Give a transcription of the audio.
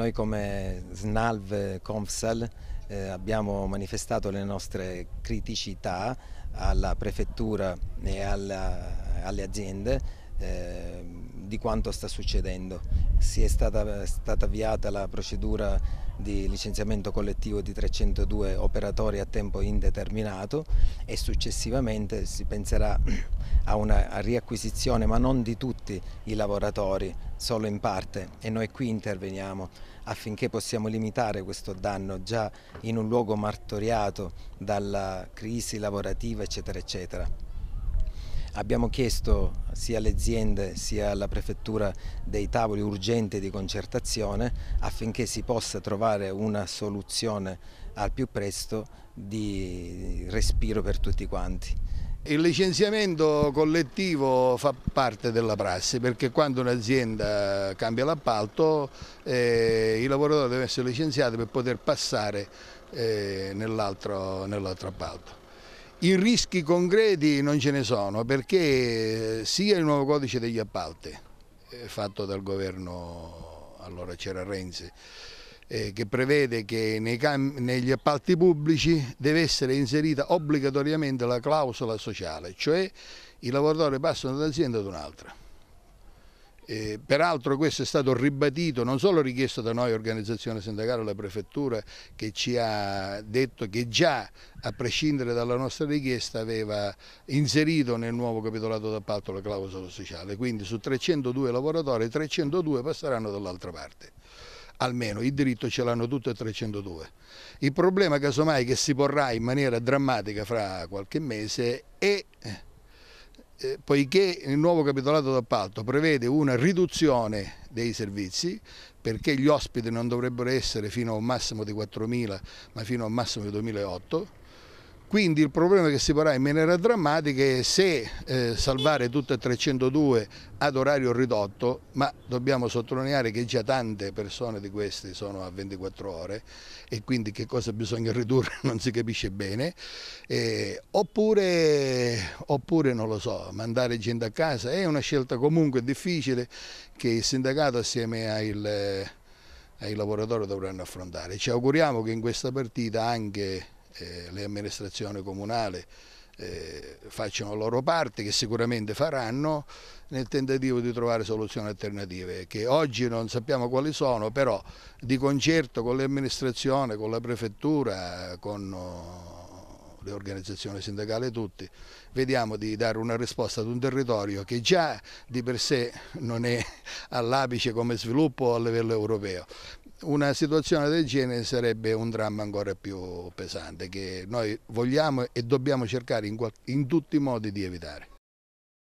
Noi come SNALV Confsal eh, abbiamo manifestato le nostre criticità alla prefettura e alla, alle aziende eh, di quanto sta succedendo. Si è stata, stata avviata la procedura di licenziamento collettivo di 302 operatori a tempo indeterminato e successivamente si penserà a una riacquisizione ma non di tutti i lavoratori, solo in parte e noi qui interveniamo affinché possiamo limitare questo danno già in un luogo martoriato dalla crisi lavorativa eccetera eccetera. Abbiamo chiesto sia alle aziende sia alla prefettura dei tavoli urgenti di concertazione affinché si possa trovare una soluzione al più presto di respiro per tutti quanti. Il licenziamento collettivo fa parte della prassi perché quando un'azienda cambia l'appalto eh, il lavoratore deve essere licenziato per poter passare eh, nell'altro nell appalto. I rischi concreti non ce ne sono perché eh, sia il nuovo codice degli appalti eh, fatto dal governo, allora c'era Renzi, eh, che prevede che negli appalti pubblici deve essere inserita obbligatoriamente la clausola sociale, cioè i lavoratori passano da un'azienda ad un'altra. Eh, peraltro questo è stato ribadito, non solo richiesto da noi organizzazione sindacale alla prefettura che ci ha detto che già a prescindere dalla nostra richiesta aveva inserito nel nuovo capitolato d'appalto la clausola sociale, quindi su 302 lavoratori 302 passeranno dall'altra parte almeno il diritto ce l'hanno tutti e 302. Il problema casomai che si porrà in maniera drammatica fra qualche mese è eh, poiché il nuovo capitolato d'appalto prevede una riduzione dei servizi, perché gli ospiti non dovrebbero essere fino a un massimo di 4.000 ma fino a un massimo di 2.008, quindi il problema che si porrà in maniera drammatica è se eh, salvare tutte e 302 ad orario ridotto, ma dobbiamo sottolineare che già tante persone di queste sono a 24 ore e quindi che cosa bisogna ridurre non si capisce bene, eh, oppure, oppure non lo so, mandare gente a casa è una scelta comunque difficile che il sindacato assieme al eh, ai lavoratori dovranno affrontare. Ci auguriamo che in questa partita anche eh, le amministrazioni comunali eh, facciano la loro parte, che sicuramente faranno, nel tentativo di trovare soluzioni alternative, che oggi non sappiamo quali sono, però di concerto con le amministrazioni, con la prefettura, con oh, le organizzazioni sindacali tutti, vediamo di dare una risposta ad un territorio che già di per sé non è all'apice come sviluppo a livello europeo, una situazione del genere sarebbe un dramma ancora più pesante che noi vogliamo e dobbiamo cercare in, in tutti i modi di evitare.